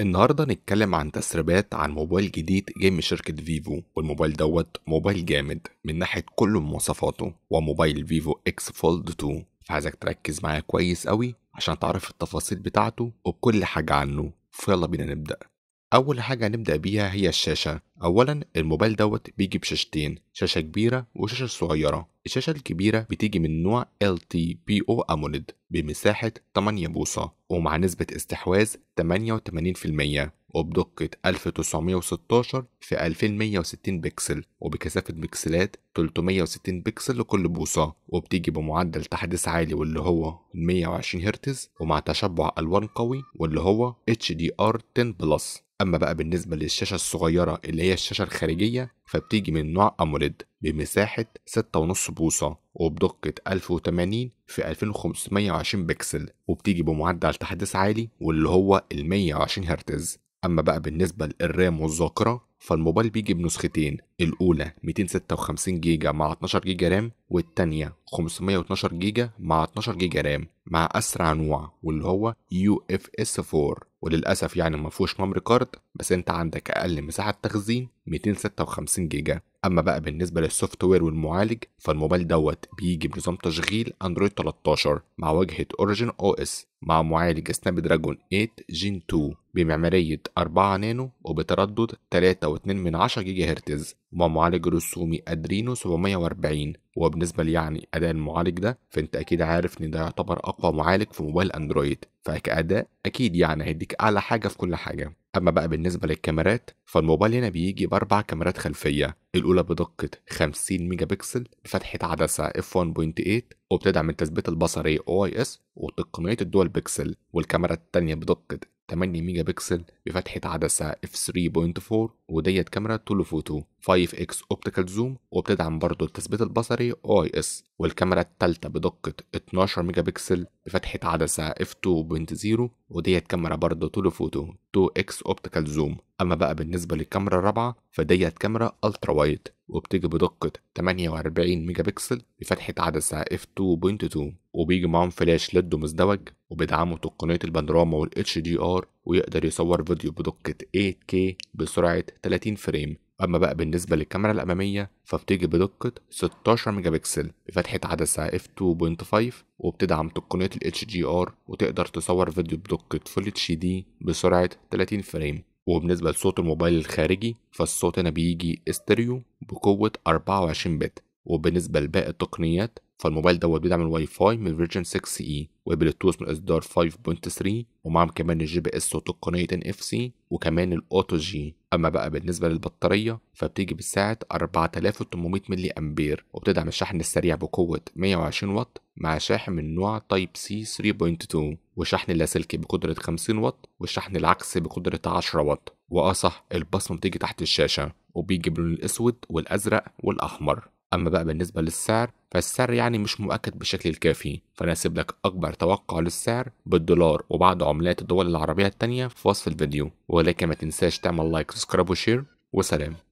النهارده نتكلم عن تسريبات عن موبايل جديد جاي من شركة فيفو والموبايل دوت موبايل جامد من ناحية كل مواصفاته وموبايل فيفو اكس فولد 2 فعايزك تركز معايا كويس قوي عشان تعرف التفاصيل بتاعته وكل حاجة عنه فيلا بينا نبدأ أول حاجة هنبدأ بيها هي الشاشة أولا الموبايل دوت بيجي بشاشتين شاشة كبيرة وشاشة صغيرة الشاشة الكبيرة بتيجي من نوع LTPO AMOLED بمساحة 8 بوصة ومع نسبة استحواذ 88% وبدقة 1916 في 2160 بكسل وبكثافة بكسلات 360 بكسل لكل بوصة وبتيجي بمعدل تحديث عالي واللي هو 120 هرتز ومع تشبع ألوان قوي واللي هو HDR10 بلس أما بقى بالنسبة للشاشة الصغيرة اللي هي الشاشة الخارجية فبتيجي من نوع أموليد بمساحة 6.5 بوصة وبدقة 1080 في 2520 بكسل وبتيجي بمعدل تحديث عالي واللي هو ال 120 هرتز أما بقى بالنسبة للرام والذاكرة فالموبايل بيجي بنسختين الأولى 256 جيجا مع 12 جيجا رام والتانية 512 جيجا مع 12 جيجا رام مع أسرع نوع واللي هو يو اف اس 4 وللأسف يعني ما فيهوش ميموري كارد بس أنت عندك أقل مساحة تخزين 256 جيجا أما بقى بالنسبة للسوفت وير والمعالج فالموبايل دوت بيجي بنظام تشغيل أندرويد 13 مع واجهة أوريجين أو اس مع معالج سناب دراجون 8 جين 2 بمعمارية 4 نانو وبتردد 3.2 جيجا هرتز ومعالج رسومي ادرينو 740 وبالنسبه لي يعني اداء المعالج ده فانت اكيد عارف ان ده يعتبر اقوى معالج في موبايل اندرويد فكاداء اكيد يعني هيديك اعلى حاجه في كل حاجه اما بقى بالنسبه للكاميرات فالموبايل هنا بيجي باربع كاميرات خلفيه الاولى بدقه 50 ميجا بكسل بفتحه عدسه اف 1.8 وبتدعم التثبيت البصري او اي اس وتقنيه الدول بكسل والكاميرا الثانيه بدقه 8 ميجا بكسل بفتحه عدسه اف 3.4 وديت كاميرا تولوفوتو 5 اكس اوبتيكال زوم وبتدعم برضه التثبيت البصري او اي اس والكاميرا الثالثه بدقه 12 ميجا بكسل بفتحه عدسه اف 2.0 وديت كاميرا برضه تولوفوتو 2 اكس اوبتيكال زوم اما بقى بالنسبه للكاميرا الرابعه فديت كاميرا الترا وايد وبتيجي بدقه 48 ميجا بكسل بفتحه عدسه اف 2.2 وبيجي معاهم فلاش ليد مزدوج وبيدعموا تقنيه البانوراما والاتش دي ار ويقدر يصور فيديو بدقة 8K بسرعة 30 فريم أما بقى بالنسبة للكاميرا الأمامية فبتيجي بدقة 16 ميجا بكسل بفتحة عدسة f2.5 وبتدعم تقنية ال HDR وتقدر تصور فيديو بدقة Full HD بسرعة 30 فريم وبالنسبة لصوت الموبايل الخارجي فالصوت هنا بيجي استريو بقوة 24 بت وبالنسبة لباقي التقنيات فالموبايل دوت بيدعم الواي فاي من فيرجن 6 اي وبلوتوث من اصدار 5.3 ومعاهم كمان الجي بي اس وتقنيه ان اف سي وكمان الاوتو جي اما بقى بالنسبه للبطاريه فبتيجي بسعه 4800 ملي امبير وبتدعم الشحن السريع بقوه 120 واط مع شاحن من نوع تايب سي 3.2 وشحن لاسلكي بقدره 50 واط والشحن العكسي بقدره 10 واط واصح البصمه بتيجي تحت الشاشه وبيجي باللون الاسود والازرق والاحمر أما بقى بالنسبة للسعر فالسعر يعني مش مؤكد بالشكل الكافي فأنا هسيب لك أكبر توقع للسعر بالدولار وبعض عملات الدول العربية التانية في وصف الفيديو ولكن ما تنساش تعمل لايك سبسكرايب وشير وسلام